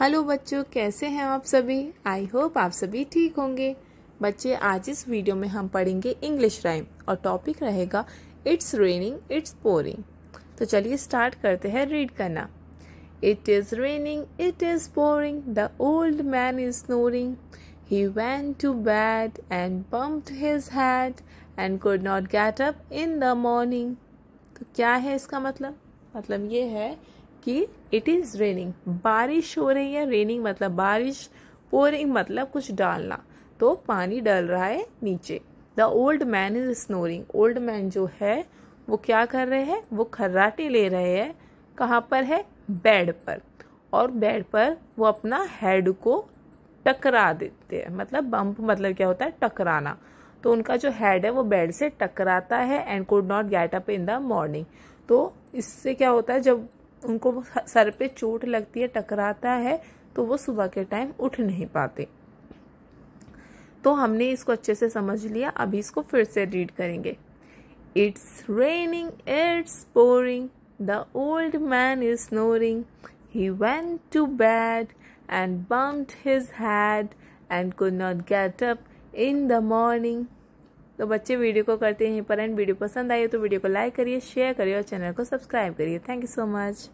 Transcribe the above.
hello बच्चों कैसे हैं आप सभी आई होप आप सभी ठीक होंगे बच्चे आज इस वीडियो में हम पढ़ेंगे इंग्लिश राइम और टॉपिक रहेगा इट्स रेनिंग इट्स पोरिंग तो चलिए स्टार्ट करते हैं रीड करना it is raining it is pouring the old man is snoring he went to bed and bumped his head and could not get up in the morning तो क्या है इसका मतलब मतलब ये है कि इट इज़ रेनिंग बारिश हो रही है रेनिंग मतलब बारिश पोरिंग मतलब कुछ डालना तो पानी डल रहा है नीचे the old man is snoring old man जो है वो क्या कर रहे हैं वो खर्राटे ले रहे हैं कहाँ पर है बेड पर और बेड पर वो अपना हेड को टकरा देते हैं मतलब बम्प मतलब क्या होता है टकराना तो उनका जो हेड है वो बेड से टकराता है and could not get up in the morning तो इससे क्या होता है जब उनको सर पे चोट लगती है टकराता है तो वो सुबह के टाइम उठ नहीं पाते तो हमने इसको अच्छे से समझ लिया अभी इसको फिर से रीड करेंगे it's raining it's pouring the old man is snoring he went to bed and bump his head and could not get up in the morning तो बच्चे वीडियो को करते हैं पर एंड वीडियो पसंद आई तो वीडियो को लाइक करिए शेयर करिए और चैनल को सब्सक्राइब करिए थैंक यू सो मच